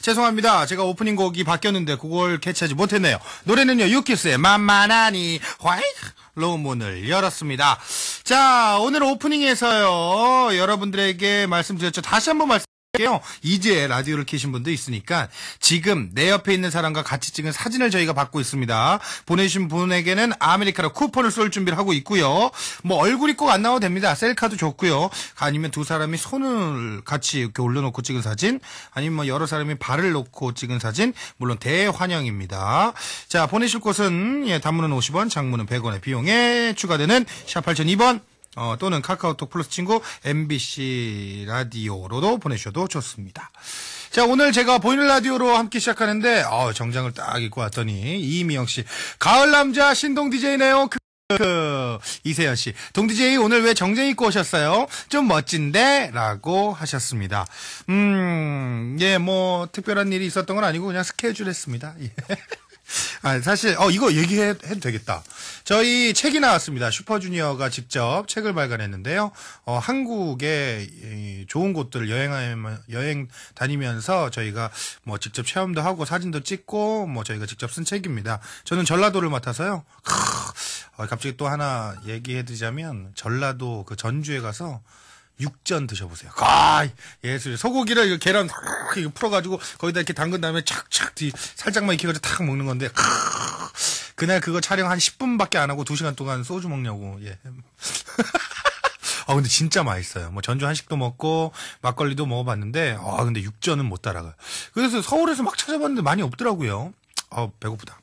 죄송합니다. 제가 오프닝 곡이 바뀌었는데 그걸 캐치하지 못했네요. 노래는요, 유키스의 만만하니 화이로 문을 열었습니다. 자, 오늘 오프닝에서요, 여러분들에게 말씀드렸죠. 다시 한번 말씀 게요. 이제 라디오를 켜신 분도 있으니까 지금 내 옆에 있는 사람과 같이 찍은 사진을 저희가 받고 있습니다. 보내신 분에게는 아메리카노 쿠폰을 쏠 준비를 하고 있고요. 뭐 얼굴이 꼭 안 나와도 됩니다. 셀카도 좋고요. 아니면 두 사람이 손을 같이 이렇게 올려놓고 찍은 사진, 아니면 뭐 여러 사람이 발을 놓고 찍은 사진, 물론 대환영입니다. 자 보내실 곳은 예, 단문은 50원, 장문은 100원의 비용에 추가되는 샵 8002번 어, 또는 카카오톡 플러스 친구 MBC 라디오로도 보내셔도 좋습니다. 자, 오늘 제가 보이는 라디오로 함께 시작하는데, 어, 정장을 딱 입고 왔더니, 이미영 씨. 가을 남자 신동 DJ네요. 그, 이세현 씨. 동디제이 오늘 왜 정장 입고 오셨어요? 좀 멋진데? 라고 하셨습니다. 음, 예, 뭐, 특별한 일이 있었던 건 아니고 그냥 스케줄 했습니다. 예. 아, 사실 어 이거 얘기해도 되겠다. 저희 책이 나왔습니다. 슈퍼주니어가 직접 책을 발간했는데요. 어, 한국의 좋은 곳들 을 여행하면 여행 다니면서 저희가 뭐 직접 체험도 하고 사진도 찍고 뭐 저희가 직접 쓴 책입니다. 저는 전라도를 맡아서요. 크, 어, 갑자기 또 하나 얘기해드리자면 전라도 그 전주에 가서 육전 드셔보세요. 아, 예술. 소고기를 이거 계란 확 풀어가지고 거기다 이렇게 담근 다음에 착착 뒤 살짝만 익혀가지고 탁 먹는 건데. 그날 그거 촬영 한 10분밖에 안 하고 2시간 동안 소주 먹냐고. 예. 아 근데 진짜 맛있어요. 뭐 전주 한식도 먹고 막걸리도 먹어봤는데 아 근데 육전은 못 따라가요. 그래서 서울에서 막 찾아봤는데 많이 없더라고요. 아 배고프다.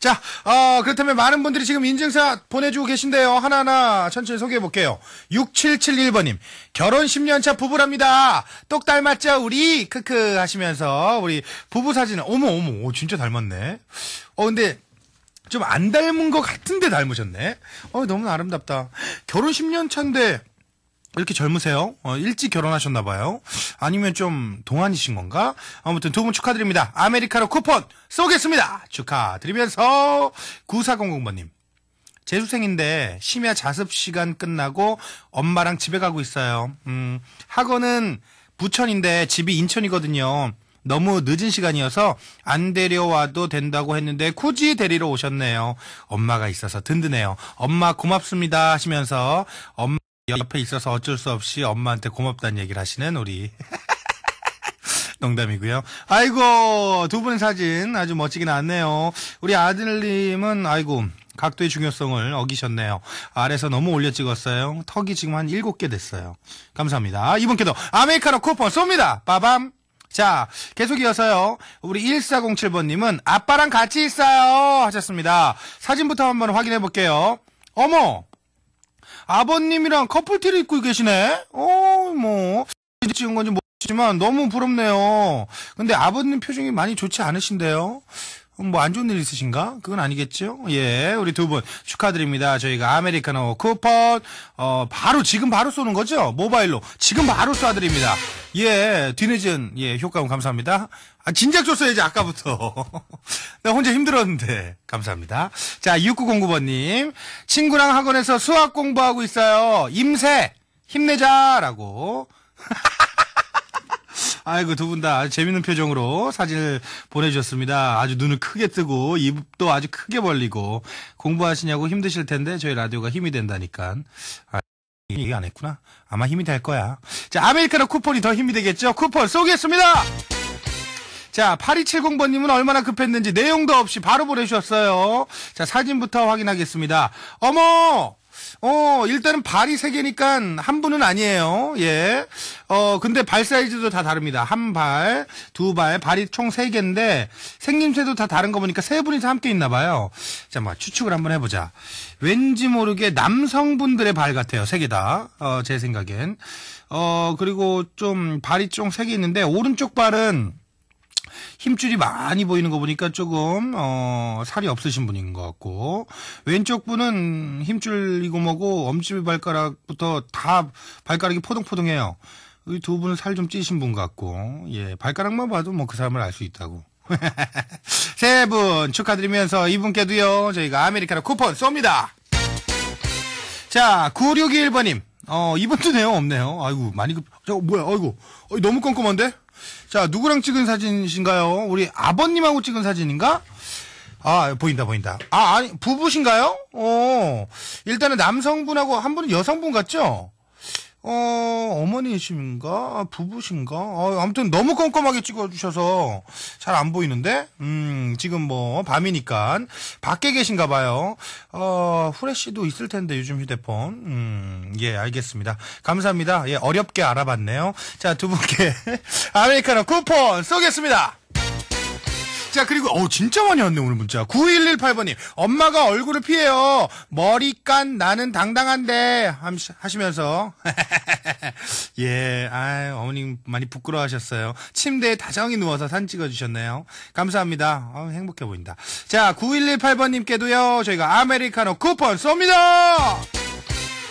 자, 어, 그렇다면 많은 분들이 지금 인증사 보내주고 계신데요. 하나하나 천천히 소개해 볼게요. 6771번님, 결혼 10년차 부부랍니다. 똑 닮았죠, 우리? 크크 하시면서 우리 부부 사진을, 어머, 어머, 오, 진짜 닮았네. 어, 근데 좀 안 닮은 것 같은데 닮으셨네. 어, 너무 아름답다. 결혼 10년 차인데 이렇게 젊으세요? 어, 일찍 결혼하셨나 봐요. 아니면 좀 동안이신 건가? 아무튼 두 분 축하드립니다. 아메리카노 쿠폰 쏘겠습니다. 축하드리면서 9400번님. 재수생인데 심야 자습 시간 끝나고 엄마랑 집에 가고 있어요. 음, 학원은 부천인데 집이 인천이거든요. 너무 늦은 시간이어서 안 데려와도 된다고 했는데 굳이 데리러 오셨네요. 엄마가 있어서 든든해요. 엄마 고맙습니다 하시면서 엄마 옆에 있어서 어쩔 수 없이 엄마한테 고맙다는 얘기를 하시는 우리 농담이고요. 아이고 두 분 사진 아주 멋지게 나왔네요. 우리 아들님은 아이고 각도의 중요성을 어기셨네요. 아래서 너무 올려 찍었어요. 턱이 지금 한 7개 됐어요. 감사합니다. 아, 이번 께도 아메리카노 쿠폰 쏩니다. 빠밤. 자, 계속 이어서요. 우리 1407번님은 아빠랑 같이 있어요. 하셨습니다. 사진부터 한번 확인해 볼게요. 어머! 아버님이랑 커플티를 입고 계시네? 어, 뭐, 찍은 건지 모르지만 너무 부럽네요. 근데 아버님 표정이 많이 좋지 않으신데요? 음, 뭐안 좋은 일 있으신가? 그건 아니겠죠? 예, 우리 두 분 축하드립니다. 저희가 아메리카노 쿠폰, 어, 바로, 지금 바로 쏘는 거죠? 모바일로. 지금 바로 쏴드립니다. 예, 뒤늦은, 예, 효과음 감사합니다. 아, 진작 줬어야지, 아까부터. 나 혼자 힘들었는데. 감사합니다. 자, 6909번님. 친구랑 학원에서 수학 공부하고 있어요. 임세! 힘내자! 라고. 아이고 두 분 다 재밌는 표정으로 사진을 보내주셨습니다. 아주 눈을 크게 뜨고 입도 아주 크게 벌리고 공부하시냐고 힘드실 텐데 저희 라디오가 힘이 된다니까. 얘기 안 했구나. 아마 힘이 될 거야. 자, 아메리카노 쿠폰이 더 힘이 되겠죠? 쿠폰 쏘겠습니다! 자, 8270번님은 얼마나 급했는지 내용도 없이 바로 보내주셨어요. 자, 사진부터 확인하겠습니다. 어머! 어, 일단은 발이 세 개니까 한 분은 아니에요. 예. 어, 근데 발 사이즈도 다 다릅니다. 한 발, 두 발, 발이 총 세 개인데 생김새도 다 다른 거 보니까 세 분이서 함께 있나 봐요. 자, 뭐 추측을 한번 해 보자. 왠지 모르게 남성분들의 발 같아요. 세 개 다. 어, 제 생각엔. 어, 그리고 좀 발이 총 세 개 있는데 오른쪽 발은 힘줄이 많이 보이는 거 보니까 조금 어, 살이 없으신 분인 것 같고 왼쪽 분은 힘줄이고 뭐고 엄지발가락부터 다 발가락이 포동포동해요. 이 두 분은 살 좀 찌신 분 같고 예 발가락만 봐도 뭐 그 사람을 알 수 있다고. 세 분 축하드리면서 이분께도요 저희가 아메리카노 쿠폰 쏩니다. 자 9621번님 어, 이번주 내용 없네요. 아이고, 많이 급, 저 뭐야, 아이고. 어이, 너무 껌껌한데? 자, 누구랑 찍은 사진이신가요? 우리 아버님하고 찍은 사진인가? 아, 보인다, 보인다. 아, 아니, 부부신가요? 어, 일단은 남성분하고 한 분은 여성분 같죠? 어, 어머니이신가 아, 부부신가 어, 아무튼 너무 꼼꼼하게 찍어주셔서 잘 안 보이는데 음 지금 뭐 밤이니까 밖에 계신가 봐요 어 후레쉬도 있을 텐데 요즘 휴대폰 음예 알겠습니다 감사합니다 예 어렵게 알아봤네요 자두 분께 아메리카노 쿠폰 쏘겠습니다 자, 그리고, 어 진짜 많이 왔네, 오늘 문자. 9118번님, 엄마가 얼굴을 피해요. 머리깐 나는 당당한데, 하시면서. 예, 아 어머님 많이 부끄러워 하셨어요. 침대에 다정히 누워서 산 찍어주셨네요. 감사합니다. 어, 행복해 보인다. 자, 9118번님께도요, 저희가 아메리카노 쿠폰 쏩니다!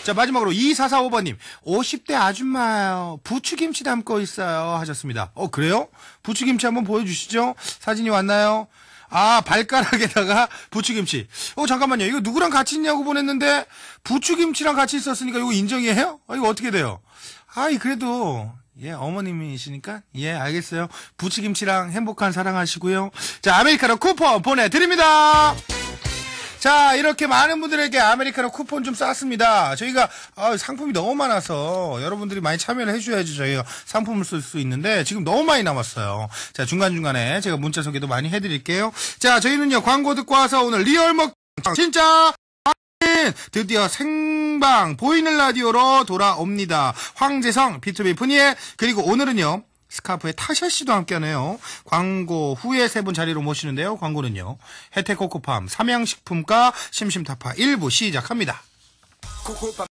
자, 마지막으로 2445번님. 50대 아줌마요. 부추김치 담고 있어요. 하셨습니다. 어, 그래요? 부추김치 한번 보여주시죠. 사진이 왔나요? 아, 발가락에다가 부추김치. 어, 잠깐만요. 이거 누구랑 같이 있냐고 보냈는데, 부추김치랑 같이 있었으니까 이거 인정이에요? 아, 이거 어떻게 돼요? 아이, 그래도, 예, 어머님이시니까, 예, 알겠어요. 부추김치랑 행복한 사랑 하시고요. 자, 아메리카노 쿠퍼 보내드립니다! 자, 이렇게 많은 분들에게 아메리카노 쿠폰 좀 쌌습니다. 저희가 아, 상품이 너무 많아서 여러분들이 많이 참여를 해주셔야지 저희가 상품을 쓸 수 있는데 지금 너무 많이 남았어요. 자, 중간중간에 제가 문자 소개도 많이 해드릴게요. 자, 저희는요, 광고 듣고 와서 오늘 리얼 먹, 진짜! 드디어 생방 보이는 라디오로 돌아옵니다. 황재성, 비투비 푸니엘 그리고 오늘은요 스카프의 타샤 씨도 함께하네요. 광고 후에 세 분 자리로 모시는데요. 광고는요. 혜택 코코팜, 삼양식품과 심심타파 1부 시작합니다. 코코팜.